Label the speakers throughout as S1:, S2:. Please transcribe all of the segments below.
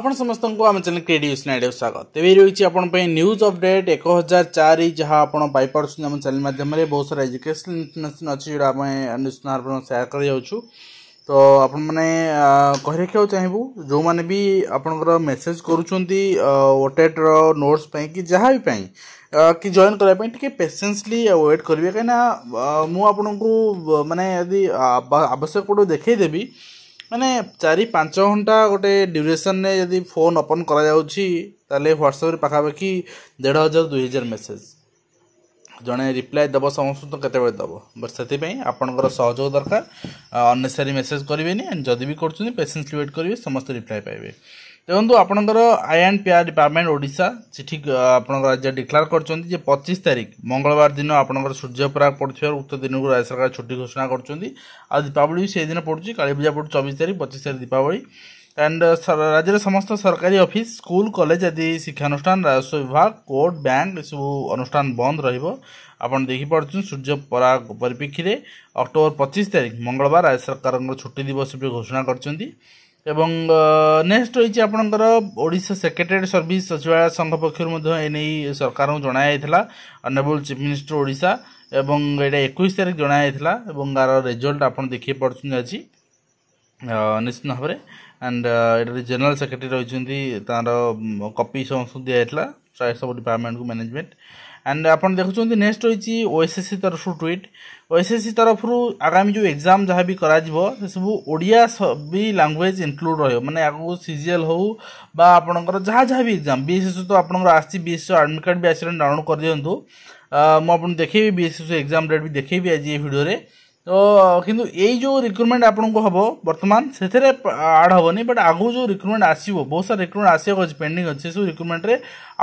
S1: आपण समस्त आम चैनल के डी स्वागत तेज रही है न्यूज अपडेट एक हजार चार जहाँ आप पार्टी आम चैनल मध्यम बहुत सारा एजुकेशनल इनफर्मेशन अच्छी जो आप सेयार कर तो आपने कह रखा चाहिए जो मैंने भी आपंकर मेसेज करोटेटर नोट्स कि जहाँ भी कि जॉइन करवाई टी पेसेंसली वेट करेंगे कहीं मुझे यदि आवश्यक पड़ो देखेदेवी ମାନେ ଚାରି ପାଞ୍ଚ ଘଣ୍ଟା ଗୋଟେ ଡ୍ୟୁରେସନ୍ରେ ଯଦି ଫୋନ୍ ଓପନ୍ କରାଯାଉଛି ତାହେଲେ ହ୍ୱାଟ୍ସଆପ୍ରେ ପାଖାପାଖି ଦେଢ଼ ହଜାର ଦୁଇ ହଜାର ମେସେଜ୍ ଜଣେ ରିପ୍ଲାଏ ଦେବ ସମସ୍ତଙ୍କୁ କେତେବେଳେ ଦେବ ବଟ୍ ସେଥିପାଇଁ ଆପଣଙ୍କର ସହଯୋଗ ଦରକାର ଅନ୍ନେସେସାରୀ ମେସେଜ୍ କରିବେନି ଆଣ୍ଡ ଯଦି ବି କରୁଛନ୍ତି ପେସେନ୍ସଲି ୱେଟ୍ କରିବେ ସମସ୍ତେ ରିପ୍ଲାଏ ପାଇବେ দেখুন আপনার আইন পিআর ডিপার্টমেন্ট ওড়শা সেটি আপনার রাজ্য ডিক্লার করছেন যে পঁচিশ তারিখ মঙ্গলবার দিন আপনার সূর্যপরাগ পড়ুবার উক্ত দিনক রাজ্য সরকার ছুটি ঘোষণা করছেন আর দীপাবলি সেইদিন পড়ুছি কালীপূজা পড়ুছে চবিশ তারিখ পঁচিশ তারিখ দীপাবলি অ্যান্ড uh, রাজ্যের সমস্ত সরকারি অফিস স্কুল কলেজ আদি শিক্ষানুষ্ঠান রাজস্ব বিভাগ কোর্ট ব্যাঙ্ক এসব অনুষ্ঠান বন্ধ রহব আপনার দেখিপারছেন সূর্যপরাগ পরিপ্রেক্ষী অক্টোবর পঁচিশ তারিখ মঙ্গলবার রাজ্য সরকার ছুটি দিবস ঘোষণা করছেন এবং নেক্সট হইছি আপনকর ওড়িশা সেক্রেটারি সার্ভিস সচвая সম্বন্ধ পক্ষৰ মধ্য এনি সরকারে জনায়ে আইছিলা অনাবল চিফ মিনিস্টার ওড়িশা এবং এডা 21 তারিখ জনায়ে আইছিলা এবং গারা রেজাল্ট আপন দেখি পঢ়ছুন আজি নিছ্ন হপরে এন্ড ইটাৰ جنرل সেক্রেটারি হৈছந்தி তাৰ কপি সংসু দি আইছিলা চাইছ ডিপিৰ্টমেন্ট কো মেনেজমেণ্ট ଆଣ୍ଡ ଆପଣ ଦେଖୁଛନ୍ତି ନେକ୍ସଟ ରହିଛି ଓଏସ୍ଏସ୍ସି ତରଫରୁ ଟୁଇଟ୍ ଓଏସ୍ଏସ୍ସି ତରଫରୁ ଆଗାମୀ ଯେଉଁ ଏକ୍ଜାମ୍ ଯାହା ବି କରାଯିବ ସେସବୁ ଓଡ଼ିଆ ବି ଲାଙ୍ଗୁଏଜ୍ ଇନକ୍ଲୁଡ଼୍ ରହିବ ମାନେ ଆଗକୁ ସିଜିଏଲ୍ ହେଉ ବା ଆପଣଙ୍କର ଯାହା ଯାହା ବି ଏକ୍ଜାମ୍ ବି ଏସ୍ ବିଏସ୍ଏସ୍ ତ ଆପଣଙ୍କର ଆସିଛି ବି ବିଏସ୍ଏସ୍ ଆଡ଼ମିଟ୍ କାର୍ଡ଼ ବି ଆସିଲେ ଡାଉନଲୋଡ଼୍ କରିଦିଅନ୍ତୁ ମୁଁ ଆପଣଙ୍କୁ ଦେଖେଇବି B S BSS exam date ବି ଦେଖେଇବି ଆଜି ଏ ଭିଡ଼ିଓରେ তো কিন্তু এই যে রিক্রুটমেন্ট আপনার হব বর্তমান সেথেরে আড হবনি বাট আগু যে রিক্রুটমেন্ট আসব বহু সারা রিক্রুটমেন্ট আসব পেন্ডিং আছে সেসব রিক্রুটমেন্টে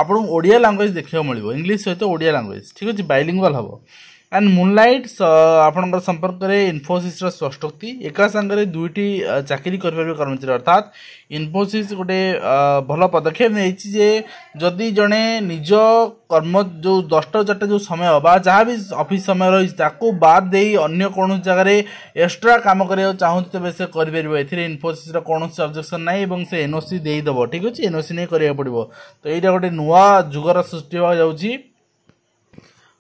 S1: আপনার ওড়িয়া ল্যাঙ্গুয়েজ দেখবে মিলব ইংলিশ সহ ওড়িয়া ল্যাঙ্গুয়েজ ঠিক আছে বাইলিঙ্গুয়াল হব ଆଣ୍ଡ ମୁନ୍ଲାଇଟ୍ ଆପଣଙ୍କର ସମ୍ପର୍କରେ ଇନଫୋସିସ୍ର ସ୍ପଷ୍ଟୋକ୍ତି ଏକା ସାଙ୍ଗରେ ଦୁଇଟି ଚାକିରି କରିପାରିବେ କର୍ମଚାରୀ ଅର୍ଥାତ୍ ଇନଫୋସିସ୍ ଗୋଟେ ଭଲ ପଦକ୍ଷେପ ନେଇଛି ଯେ ଯଦି ଜଣେ ନିଜ କର୍ମ ଯେଉଁ ଦଶଟା ଚାରିଟା ଯେଉଁ ସମୟ ବା ଯାହା ବି ଅଫିସ୍ ସମୟ ରହିଛି ତାକୁ ବାଦ୍ ଦେଇ ଅନ୍ୟ କୌଣସି ଜାଗାରେ ଏକ୍ସଟ୍ରା କାମ କରିବାକୁ ଚାହୁଁଛି ତେବେ ସେ କରିପାରିବ ଏଥିରେ ଇନଫୋସିସ୍ର କୌଣସି ଅବଜେକ୍ସନ୍ ନାହିଁ ଏବଂ ସେ ଏନ୍ଓସି ଦେଇଦେବ ଠିକ୍ ଅଛି ଏନ୍ଓସି ନେଇ କରିବାକୁ ପଡ଼ିବ ତ ଏଇଟା ଗୋଟେ ନୂଆ ଯୁଗର ସୃଷ୍ଟି ହେବାକୁ ଯାଉଛି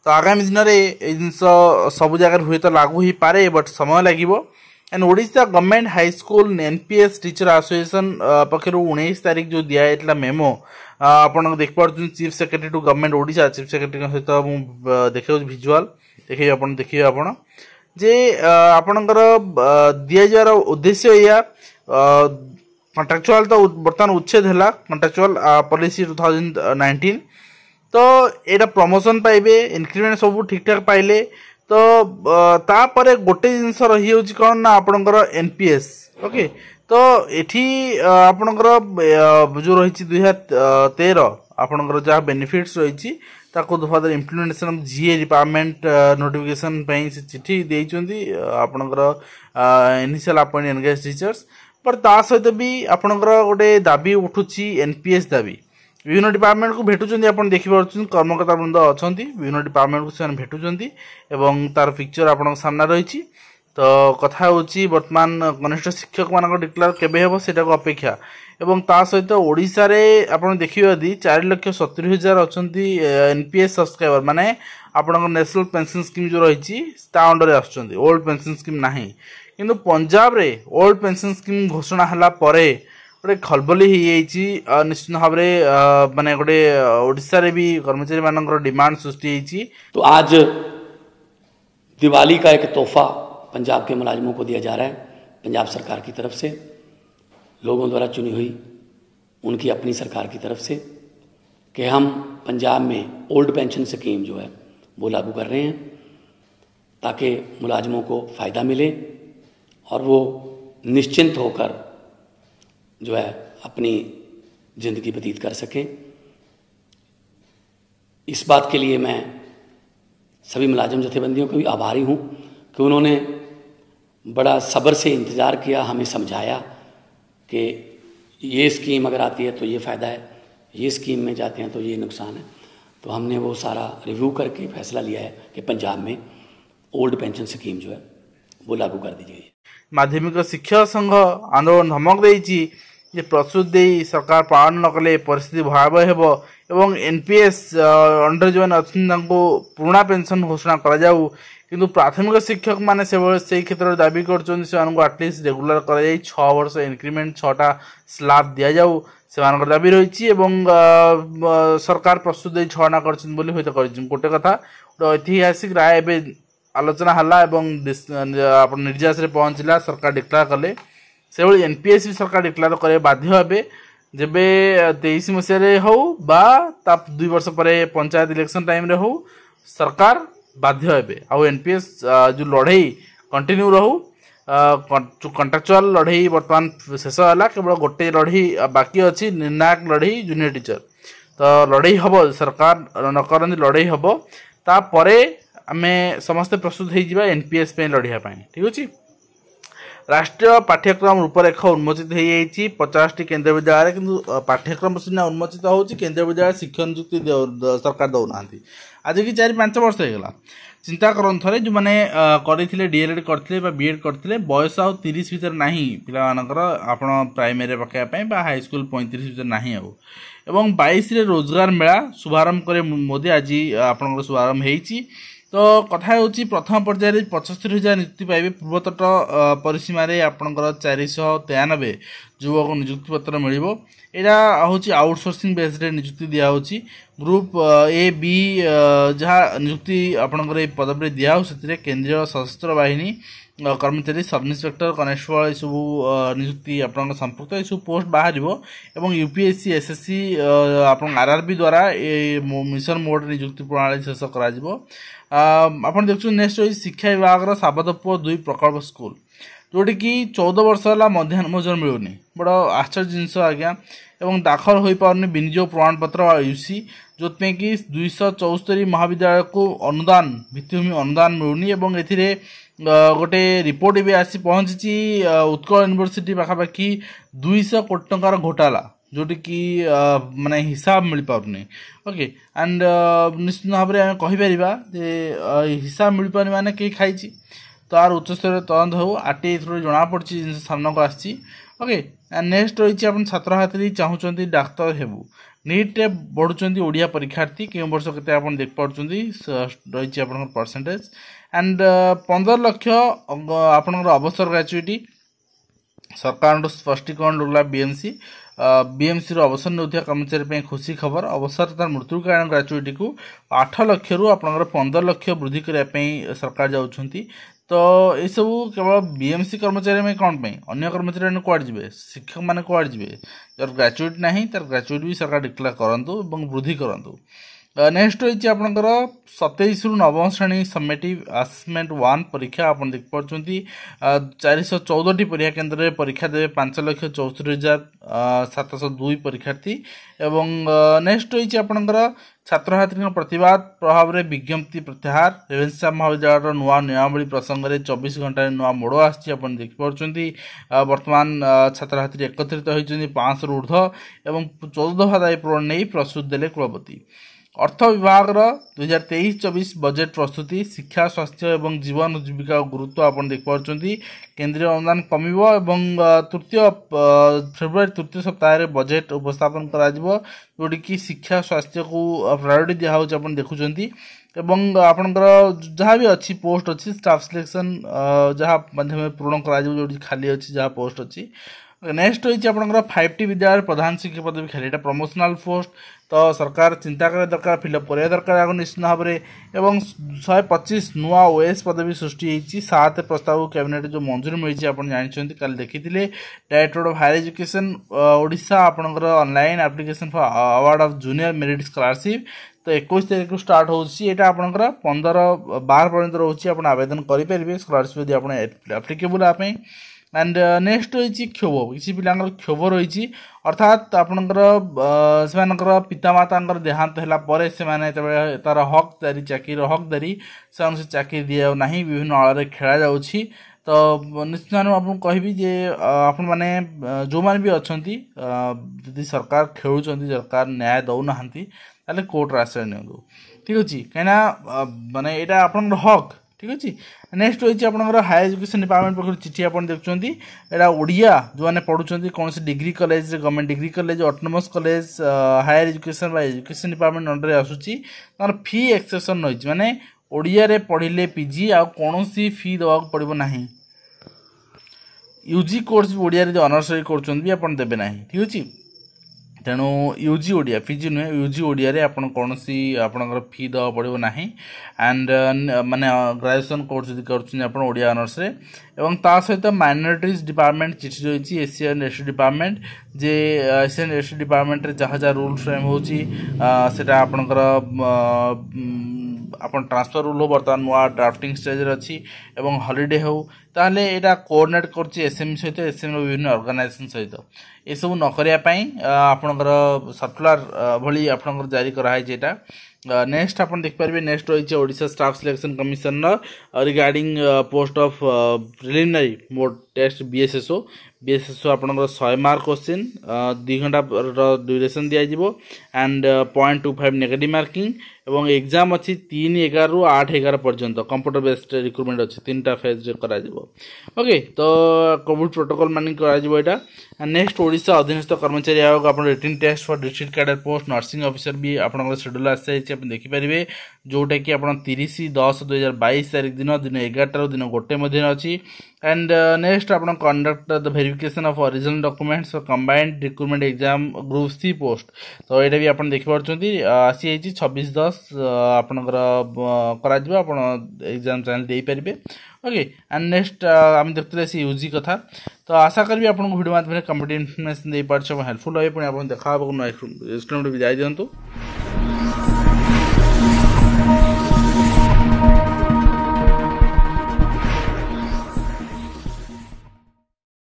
S1: ତ ଆଗାମୀ ଦିନରେ ଏ ଜିନିଷ ସବୁ ଜାଗାରେ ହୁଏତ ଲାଗୁ ହୋଇପାରେ ବଟ୍ ସମୟ ଲାଗିବ and Odisha government high school N P S teacher association ପକ୍ଷରୁ ଉଣେଇଶ ତାରିଖ ଯେଉଁ ଦିଆଯାଇଥିଲା ମେମୋ ଆପଣ ଦେଖିପାରୁଛନ୍ତି chief secretary to government Odisha chief ସେକ୍ରେଟାରୀଙ୍କ ସହିତ ମୁଁ ଦେଖାଉଛି ଭିଜୁଆଲ୍ ଦେଖେଇବି ଆପଣ ଦେଖିବେ ଆପଣ ଯେ ଆପଣଙ୍କର ଦିଆଯିବାର ଉଦ୍ଦେଶ୍ୟ ଏଇଆ କଣ୍ଟ୍ରାକ୍ଚୁଆଲ୍ ତ ବର୍ତ୍ତମାନ ଉଚ୍ଛେଦ ହେଲା contractual policy two thousand nineteen তো ଏଇଟା ପ୍ରମୋସନ୍ ପାଇବେ ଇନକ୍ରିମେଣ୍ଟ ସବୁ ଠିକ୍ଠାକ୍ ପାଇଲେ ତ ତାପରେ ଗୋଟେ ଜିନିଷ ରହିଯାଉଛି କ'ଣ ନା ଆପଣଙ୍କର ଏନ୍ ପି ଏସ୍ ଓକେ ତ ଏଠି ଆପଣଙ୍କର ଯେଉଁ ରହିଛି ଦୁଇ ହଜାର ତେର ଆପଣଙ୍କର ଯାହା ବେନିଫିଟ୍ସ ରହିଛି ତାକୁ further implementation GA department notification ପାଇଁ ସେ ଚିଠି ଦେଇଛନ୍ତି ଆପଣଙ୍କର initial appoint engage teachers but ତା ସହିତ ବି ଆପଣଙ୍କର ଗୋଟେ ଦାବି ଉଠୁଛି ଏନ୍ ପି ଏସ୍ ଦାବି বিভিন্ন ডিপার্টমেন্টକୁ ଭେଟୁଛନ୍ତି ଆପଣ ଦେଖିପାରୁଛନ୍ତି କର୍ମକର୍ତ୍ତା ବୃନ୍ଦ ଅଛନ୍ତି ବିଭିନ୍ନ ଡିପାର୍ଟମେଣ୍ଟକୁ ସେମାନେ ଭେଟୁଛନ୍ତି ଏବଂ ତାର ପିକ୍ଚର ଆପଣଙ୍କ ସାମ୍ନାରେ ରହିଛି ତ କଥା ହେଉଛି ବର୍ତ୍ତମାନ କନିଷ୍ଠ ଶିକ୍ଷକମାନଙ୍କ ଡିକ୍ଲାର କେବେ ହେବ ସେଟାକୁ ଅପେକ୍ଷା ଏବଂ ତା ସହିତ ଓଡ଼ିଶାରେ ଆପଣ ଦେଖିବେ ଯଦି ଚାରି ଲକ୍ଷ ସତୁରି ହଜାର ଅଛନ୍ତି ଏନ୍ ପି ଏସ୍ ସବସ୍କ୍ରାଇବର ମାନେ ଆପଣଙ୍କ ନ୍ୟାସନାଲ୍ ପେନ୍ସନ୍ ସ୍କିମ୍ ଯେଉଁ ରହିଛି ତା ଅଣ୍ଡରରେ ଆସୁଛନ୍ତି ଓଲ୍ଡ ପେନ୍ସନ୍ ସ୍କିମ୍ ନାହିଁ କିନ୍ତୁ ପଞ୍ଜାବରେ ଓଲ୍ଡ ପେନ୍ସନ୍ ସ୍କିମ୍ ଘୋଷଣା ହେଲା ପରେ गोटे खलबली ହେଇଯାଇଛି ନିଶ୍ଚିତ ଭାବରେ ମାନେ गोटे ଓଡ଼ିଶାରେ भी कर्मचारी मान डिमांड सृष्टि तो आज दिवाली का एक तोहफा पंजाब के मुलाजमों को दिया जा रहा है पंजाब सरकार की तरफ से लोगों द्वारा चुनी हुई उनकी अपनी सरकार की तरफ से कि हम पंजाब में ओल्ड पेंशन स्कीम जो है वो लागू कर रहे हैं ताकि मुलाजमों को फ़ायदा मिले और वो निश्चिंत होकर जो है अपनी ज़िंदगी व्यतीत कर सकें इस बात के लिए मैं सभी मुलाजिम जथेबंदियों का भी आभारी हूँ कि उन्होंने बड़ा सब्र से इंतज़ार किया हमें समझाया कि ये स्कीम अगर आती है तो ये फ़ायदा है ये स्कीम में जाते हैं तो ये नुकसान है तो हमने वो सारा रिव्यू करके फैसला लिया है कि पंजाब में ओल्ड पेंशन स्कीम जो है वो लागू कर दी जाएगी माध्यमिक शिक्षा संघ आंदोलन धमक देती ଯେ ପ୍ରସ୍ତୁତି ଦେଇ ସରକାର ପାଳନ ନ କଲେ ପରିସ୍ଥିତି ଭୟାବହ ହେବ ଏବଂ ଏନ୍ ପି ଏସ୍ ଅଣ୍ଡର ଯେଉଁମାନେ ଅଛନ୍ତି ତାଙ୍କୁ ପୁରୁଣା ପେନ୍ସନ୍ ଘୋଷଣା କରାଯାଉ କିନ୍ତୁ ପ୍ରାଥମିକ ଶିକ୍ଷକମାନେ ସେଭଳି ସେଇ କ୍ଷେତ୍ରରେ ଦାବି କରୁଛନ୍ତି ସେମାନଙ୍କୁ ଆଟଲିଷ୍ଟ ରେଗୁଲାର କରାଯାଇ ଛଅ ବର୍ଷ ଇନକ୍ରିମେଣ୍ଟ ଛଅଟା ସ୍ଲାବ୍ ଦିଆଯାଉ ସେମାନଙ୍କର ଦାବି ରହିଛି ଏବଂ ସରକାର ପ୍ରସ୍ତୁତ ଦେଇ ଛଅଣା କରିଛନ୍ତି ବୋଲି ହୁଏତ କରିଛନ୍ତି ଗୋଟେ କଥା ଗୋଟେ ଐତିହାସିକ ରାୟ ଏବେ ଆଲୋଚନା ହେଲା ଏବଂ ଆପଣ ନିର୍ଯାସରେ ପହଞ୍ଚିଲା ସରକାର ଡିକ୍ଲାର କଲେ ସେଭଳି ଏନ୍ ପି ଏସ୍ ବି ସରକାର ଡିକ୍ଲାର କରିବା ବାଧ୍ୟ ହେବେ ଯେବେ ତେଇଶ ମସିହାରେ ହେଉ ବା ତା ଦୁଇ ବର୍ଷ ପରେ ପଞ୍ଚାୟତ ଇଲେକ୍ସନ୍ ଟାଇମ୍ରେ ହେଉ ସରକାର ବାଧ୍ୟ ହେବେ ଆଉ ଏନ୍ ପି ଏସ୍ ଯେଉଁ ଲଢ଼େଇ କଣ୍ଟିନ୍ୟୁ ରହୁ କଣ୍ଟ୍ରାକ୍ଚୁଆଲ୍ ଲଢ଼େଇ ବର୍ତ୍ତମାନ ଶେଷ ହେଲା କେବଳ ଗୋଟେ ଲଢ଼େଇ ବାକି ଅଛି ନିର୍ଣ୍ଣାୟକ ଲଢ଼େଇ ଜୁନିୟର ଟିଚର୍ ତ ଲଢ଼େଇ ହେବ ସରକାର ନ କରନ୍ତି ଲଢ଼େଇ ହେବ ତାପରେ ଆମେ ସମସ୍ତେ ପ୍ରସ୍ତୁତ ହେଇଯିବା ଏନ୍ ପି ଏସ୍ ପାଇଁ ଲଢ଼ିବା ପାଇଁ ଠିକ୍ ଅଛି রাষ্ট্রীয় পাঠ্যক্রম রূপরেখ উন্মোচিত হয়ে যাই পচাশটি কেন্দ্র বিদ্যালয়ের কিন্তু পাঠ্যক্রম সিনা উন্মোচিত হচ্ছে কেন্দ্র বিদ্যালয় শিক্ষণ নিযুক্তি সরকার দেউ না আজ কি চারি পাঁচ বর্ষ হয়ে গেল চিন্তা করুন থাকে যে করেছিলে ডিএলএড করে বা বিএড করে বয়স আউ তিরিশ ভিতরে না পিলার আপনার প্রাইমেরি পকাইবা বা হাইস্কুল পঁয়ত্রিশ ভিতরে না আউ এবং বাইশে রোজগার মেলা শুভারম্ভ করে মোদি আজ আপনার শুভারম্ভ হয়েছে ତ କଥା ହେଉଛି ପ୍ରଥମ ପର୍ଯ୍ୟାୟରେ ପଞ୍ଚସ୍ତରୀ ହଜାର ନିଯୁକ୍ତି ପାଇବେ ପୂର୍ବତଟ ପରିସୀମାରେ ଆପଣଙ୍କର ଚାରିଶହ ତେୟାନବେ ଯୁବକ ନିଯୁକ୍ତି ପତ୍ର ମିଳିବ ଏଇଟା ହେଉଛି ଆଉଟସୋର୍ସିଂ ବେସ୍ରେ ନିଯୁକ୍ତି ଦିଆହେଉଛି ଗ୍ରୁପ୍ ଏ ବି ଯାହା ନିଯୁକ୍ତି ଆପଣଙ୍କର ଏଇ ପଦବୀରେ ଦିଆହେଉ ସେଥିରେ କେନ୍ଦ୍ରୀୟ ସଶସ୍ତ୍ର ବାହିନୀ କର୍ମଚାରୀ ସବ୍ ଇନ୍ସପେକ୍ଟର କନେଷ୍ଟବଳ ଏସବୁ ନିଯୁକ୍ତି ଆପଣଙ୍କ ସମ୍ପୃକ୍ତ ଏସବୁ ପୋଷ୍ଟ ବାହାରିବ ଏବଂ U P S C S S C ଆପଣଙ୍କ ଆର୍ ଆର୍ ବି ଦ୍ୱାରା ଏ ମିଶନ ମୋଡ଼୍ ନିଯୁକ୍ତି ପ୍ରଣାଳୀ ଶେଷ କରାଯିବ ଆପଣ ଦେଖୁଛନ୍ତି ନେକ୍ସଟ ହେଉଛି ଶିକ୍ଷା ବିଭାଗର ସାବଦପୁଅ ଦୁଇ ପ୍ରକଳ୍ପ ସ୍କୁଲ ଯେଉଁଠିକି ଚଉଦ ବର୍ଷ ହେଲା ମଧ୍ୟାହ୍ନ ଭୋଜନ ମିଳୁନି ବଡ଼ ଆଶ୍ଚର୍ଯ୍ୟ ଜିନିଷ ଆଜ୍ଞା ଏବଂ ଦାଖଲ ହୋଇପାରୁନି ବିନିଯୋଗ ପ୍ରମାଣପତ୍ର ବା ଯେଉଁଥିପାଇଁ କି ଦୁଇଶହ ଚଉସ୍ତରୀ ମହାବିଦ୍ୟାଳୟକୁ ଅନୁଦାନ ଭିତ୍ତିଭୂମି ଅନୁଦାନ ମିଳୁନି ଏବଂ ଏଥିରେ ଗୋଟେ ରିପୋର୍ଟ ଏବେ ଆସି ପହଞ୍ଚିଛି ଉତ୍କଳ ୟୁନିଭର୍ସିଟି ପାଖାପାଖି ଦୁଇଶହ କୋଟି ଟଙ୍କାର ଘୋଟାଲା ଯେଉଁଠିକି ମାନେ ହିସାବ ମିଳିପାରୁନି ଓକେ ଆଣ୍ଡ ନିଶ୍ଚିତ ଭାବରେ ଆମେ କହିପାରିବା ଯେ ହିସାବ ମିଳିପାରୁନି ମାନେ କିଏ ଖାଇଛି ତା'ର ଉଚ୍ଚସ୍ତରୀୟ ତଦନ୍ତ ହେଉ ଆର୍ ଟି ଆଇ ଥ୍ରୁରୁ ଜଣାପଡ଼ିଛି ଜିନିଷ ସାମ୍ନାକୁ ଆସିଛି ଓକେ ଆଣ୍ଡ ନେକ୍ସଟ ରହିଛି ଆପଣ ଛାତ୍ରଛାତ୍ରୀ ଚାହୁଁଛନ୍ତି ଡାକ୍ତର ହେବୁ ନିଟ୍ରେ ବଢ଼ୁଛନ୍ତି ଓଡ଼ିଆ ପରୀକ୍ଷାର୍ଥୀ କେଉଁ ବର୍ଷ କେତେ ଆପଣ ଦେଖିପାରୁଛନ୍ତି ରହିଛି ଆପଣଙ୍କର ପରସେଣ୍ଟେଜ୍ ଆଣ୍ଡ ପନ୍ଦର ଲକ୍ଷ ଆପଣଙ୍କର ଅବସର ଗ୍ରାଚୁଇଟି ସରକାରଙ୍କଠୁ ସ୍ପଷ୍ଟୀକରଣ ରହିଲା ବି ଏମ୍ ସି ବିଏମ୍ସି ବିଏମ୍ସିରୁ ଅବସର ନେଉଥିବା କର୍ମଚାରୀ ପାଇଁ ଖୁସି ଖବର ଅବସର ତଥା ମୃତ୍ୟୁ କାରଣ ଗ୍ରାଚୁଇଟିକୁ ଆଠ ଲକ୍ଷରୁ ଆପଣଙ୍କର ପନ୍ଦର ଲକ୍ଷ ବୃଦ୍ଧି କରିବା ପାଇଁ ସରକାର ଯାଉଛନ୍ତି ତ ଏସବୁ କେବଳ ବିଏମ୍ସି କର୍ମଚାରୀ ପାଇଁ କ'ଣ ପାଇଁ ଅନ୍ୟ କର୍ମଚାରୀମାନେ କୁଆଡ଼େ ଯିବେ ଶିକ୍ଷକମାନେ କୁଆଡ଼େ ଯିବେ ଯାହାର ଗ୍ରାଚୁଇଟି ନାହିଁ ତା'ର ଗ୍ରାଚୁଇଟି ବି ସରକାର ଡିକ୍ଲେୟାର କରନ୍ତୁ ଏବଂ ବୃଦ୍ଧି କରନ୍ତୁ ନେକ୍ସଟ ରହିଛି ଆପଣଙ୍କର ସତେଇଶରୁ ନବମ ଶ୍ରେଣୀ ସମିଟିଭ୍ ଆସେସମେଣ୍ଟ ୱାନ୍ ପରୀକ୍ଷା ଆପଣ ଦେଖିପାରୁଛନ୍ତି ଚାରିଶହ ଚଉଦଟି ପରୀକ୍ଷା କେନ୍ଦ୍ରରେ ପରୀକ୍ଷା ଦେବେ ପାଞ୍ଚ ଲକ୍ଷ ଚଉସ୍ତରି ହଜାର ସାତଶହ ଦୁଇ ପରୀକ୍ଷାର୍ଥୀ ଏବଂ ନେକ୍ସଟ ରହିଛି ଆପଣଙ୍କର ଛାତ୍ରଛାତ୍ରୀଙ୍କ ପ୍ରତିବାଦ ପ୍ରଭାବରେ ବିଜ୍ଞପ୍ତି ପ୍ରତ୍ୟାହାର ରେଭେନ୍ସା ମହାବିଦ୍ୟାଳୟର ନୂଆ ନିୟମାବଳୀ ପ୍ରସଙ୍ଗରେ ଚବିଶ ଘଣ୍ଟାରେ ନୂଆ ମୋଡ଼ ଆସିଛି ଆପଣ ଦେଖିପାରୁଛନ୍ତି ବର୍ତ୍ତମାନ ଛାତ୍ରଛାତ୍ରୀ ଏକତ୍ରିତ ହୋଇଛନ୍ତି ପାଞ୍ଚଶହରୁ ଉର୍ଦ୍ଧ୍ୱ ଏବଂ ଚଉଦ ଧାରା ଏ ନେଇ ପ୍ରସ୍ତୁତ ଦେଲେ କୁଳପତି ଅର୍ଥ ବିଭାଗର ଦୁଇହଜାର ତେଇଶ ଚବିଶ ବଜେଟ୍ ପ୍ରସ୍ତୁତି ଶିକ୍ଷା ସ୍ୱାସ୍ଥ୍ୟ ଏବଂ ଜୀବନ ଜୀବିକା ଗୁରୁତ୍ୱ ଆପଣ ଦେଖିପାରୁଛନ୍ତି କେନ୍ଦ୍ରୀୟ ଅନୁଦାନ କମିବ ଏବଂ ତୃତୀୟ ଫେବୃଆରୀ ତୃତୀୟ ସପ୍ତାହରେ ବଜେଟ୍ ଉପସ୍ଥାପନ କରାଯିବ ଯେଉଁଠିକି ଶିକ୍ଷା ସ୍ୱାସ୍ଥ୍ୟକୁ ପ୍ରାୟୋରିଟି ଦିଆହେଉଛି ଆପଣ ଦେଖୁଛନ୍ତି ଏବଂ ଆପଣଙ୍କର ଯାହା ବି ଅଛି ପୋଷ୍ଟ ଅଛି ଷ୍ଟାଫ୍ ସିଲେକ୍ସନ୍ ଯାହା ମାଧ୍ୟମରେ ପୂରଣ କରାଯିବ ଯେଉଁଠି ଖାଲି ଅଛି ଯାହା ପୋଷ୍ଟ ଅଛି ନେକ୍ସଟ ରହିଛି ଆପଣଙ୍କର ଫାଇଭ୍ ଟି ବିଦ୍ୟାଳୟରେ ପ୍ରଧାନ ଶିକ୍ଷକ ପଦବୀ ଖାଲି ଏଇଟା ପ୍ରମୋସନାଲ୍ ପୋଷ୍ଟ ତ ସରକାର ଚିନ୍ତା କରିବା ଦରକାର ଫିଲ୍ଅପ୍ କରିବା ଦରକାର ଆଗ ନିଶ୍ଚିତ ଭାବରେ ଏବଂ ଶହେ ପଚିଶ ନୂଆ ଓଏସ୍ ପଦବୀ ସୃଷ୍ଟି ହୋଇଛି ସାତ ପ୍ରସ୍ତାବ କ୍ୟାବିନେଟ୍ ଯେଉଁ ମଞ୍ଜୁରୀ ମିଳିଛି ଆପଣ ଜାଣିଛନ୍ତି କାଲି ଦେଖିଥିଲେ directorate of higher education Odisha ଆପଣଙ୍କର online application for award of junior merit scholarship ତ ଏକୋଇଶ ତାରିଖରୁ ଷ୍ଟାର୍ଟ ହେଉଛି ଏଇଟା ଆପଣଙ୍କର ପନ୍ଦର ବାର ପର୍ଯ୍ୟନ୍ତ ରହୁଛି ଆପଣ ଆବେଦନ କରିପାରିବେ ସ୍କଲାରସିପ୍ ଯଦି ଆପଣ ଆପ୍ଲିକେବୁଲ୍ ଆ ପାଇଁ ଆଣ୍ଡ ନେକ୍ସଟ ରହିଛି କ୍ଷୋଭ କିଛି ପିଲାଙ୍କର କ୍ଷୋଭ ରହିଛି ଅର୍ଥାତ୍ ଆପଣଙ୍କର ସେମାନଙ୍କର ପିତାମାତାଙ୍କର ଦେହାନ୍ତ ହେଲା ପରେ ସେମାନେ ଯେତେବେଳେ ତା'ର ହକ୍ଦାରୀ ଚାକିରିର ହକ୍ଦାରୀ ସେମାନଙ୍କୁ ସେ ଚାକିରି ଦିଆଯାଉନାହିଁ ବିଭିନ୍ନ ଆଳରେ ଖେଳାଯାଉଛି ତ ନିଶ୍ଚିତ ମୁଁ ଆପଣଙ୍କୁ କହିବି ଯେ ଆପଣମାନେ ଯେଉଁମାନେ ବି ଅଛନ୍ତି ଯଦି ସରକାର ଖେଳୁଛନ୍ତି ସରକାର ନ୍ୟାୟ ଦେଉନାହାନ୍ତି ତାହେଲେ କୋର୍ଟର ଆଶ୍ରୟ ନିଅନ୍ତୁ ଠିକ୍ ଅଛି କାହିଁକିନା ମାନେ ଏଇଟା ଆପଣଙ୍କର ହକ୍ ঠিক আছে নেক্সট রয়েছে আপনার হায়ার এজুকেশন ডিপার্টমেন্ট পক্ষ চিঠি আপনার দেখুন এটা ওড়িয়া যে পড়ুচ্ছেন কোণী degree college government degree college autonomous college higher education বা এজুকেশন ডিপার্টমেন্ট অন্ডরে আসুচি তার ফি এক্সেপশন রয়েছে মানে ওড়িয়ারে পড়লে পিজি আছে ফি দেওয়া পড়ব না ୟୁଜି କୋର୍ସ ବି ଓଡ଼ିଆରେ ଯେଉଁ ଅନର୍ସ କରୁଛନ୍ତି ବି ଆପଣ ଦେବେ ନାହିଁ ଠିକ୍ ଅଛି ତେଣୁ U G Odia P G ନୁହେଁ ୟୁ ଜି ଓଡ଼ିଆରେ ଆପଣ କୌଣସି ଆପଣଙ୍କର ଫି ଦେବାକୁ ପଡ଼ିବ ନାହିଁ ଆଣ୍ଡ ମାନେ ଗ୍ରାଜୁଏସନ୍ କୋର୍ସ ଯଦି କରୁଛନ୍ତି ଆପଣ ଓଡ଼ିଆ ଅନର୍ସରେ ଏବଂ ତା ସହିତ ମାଇନରିଟିଜ୍ ଡିପାର୍ଟମେଣ୍ଟ ଚିଠି ରହିଛି ଏସିଆନ୍ ଏସ୍ ଡିପାର୍ଟମେଣ୍ଟ ଯେ ଏସିଆନ୍ ଏସ୍ ଡିପାର୍ଟମେଣ୍ଟରେ ଯାହା ଯାହା ରୁଲ୍ ଫ୍ରେମ୍ ହେଉଛି ସେଟା ଆପଣଙ୍କର ଆପଣ ଟ୍ରାନ୍ସଫର୍ ରୁଲ୍ ହେଉ ବର୍ତ୍ତମାନ ନୂଆ ଡ୍ରାଫ୍ଟିଂ ଷ୍ଟେଜ୍ରେ ଅଛି ଏବଂ ହଲିଡ଼େ ହେଉ ତାହେଲେ ଏଇଟା କୋଅର୍ଡ଼ିନେଟ୍ କରୁଛି ଏସ୍ଏମ୍ଇ ସହିତ ଏସ୍ଏମ୍ର ବିଭିନ୍ନ ଅର୍ଗାନାଇଜେସନ୍ ସହିତ ଏସବୁ ନ କରିବା ପାଇଁ ଆପଣଙ୍କର ସର୍କୁଲାର ଭଳି ଆପଣଙ୍କର ଜାରି କରାହେଇଛି ଏଇଟା ନେକ୍ସଟ ଆପଣ ଦେଖିପାରିବେ ନେକ୍ସଟ ରହିଛି Odisha staff selection commissioner regarding post of preliminary mode test BSSO BSSO ଆପଣଙ୍କର ଶହେ ମାର୍କ କୋଶ୍ଚିନ୍ ଦୁଇ ଘଣ୍ଟାର ଡ୍ୟୁରେସନ୍ ଦିଆଯିବ and point two five negative marking এবং এক্সাম অছি তিন এগারো আট এগারো পর্যন্ত কম্পুটর বেসড রিক্রুটমেন্ট অছি তিনটা ফেজ করা যাব ओके तो कोविड प्रोटोकॉल मानिंग करा जइबो एटा नेक्स्ट ओडिसा अधीनस्थ कर्मचारी आयोग आपन written test for district cadre post nursing officer भी आपन शेड्यूल आसे छै आपन देखि परिबे जोटा कि आपन 30 10 2022 तारिख दिन दिन 11 तारिख दिन गोटे मध्ये अछि and uh, next upon conduct uh, the verification of original documents for combined recruitment exam group c post तो ଏଇଟା ବି ଆପଣ ଦେଖିପାରୁଛନ୍ତି ଆସିଯାଇଛି ଛବିଶ ଦଶ ଆପଣଙ୍କର କରାଯିବ ଆପଣ ଏକ୍ଜାମ୍ ଚ୍ୟାନେଲ୍ ଦେଇପାରିବେ ଓକେ ଆଣ୍ଡ ନେକ୍ସଟ ଆମେ ଦେଖୁଥିଲେ ସେ ୟୁଜି କଥା ତ ଆଶା କରିବି ଆପଣଙ୍କୁ ଭିଡ଼ିଓ ମାଧ୍ୟମରେ କମ୍ପ୍ଲିଟ୍ ଇନଫର୍ମେସନ୍ ଦେଇପାରୁଛି ଏବଂ ହେଲ୍ପଫୁଲ୍ ରହିବେ ପୁଣି ଆପଣ ଦେଖା ହେବାକୁ ନୂଆ ଏକ୍ସଟ୍ରିମ୍ରେ ବିଦାୟ ଦିଅନ୍ତୁ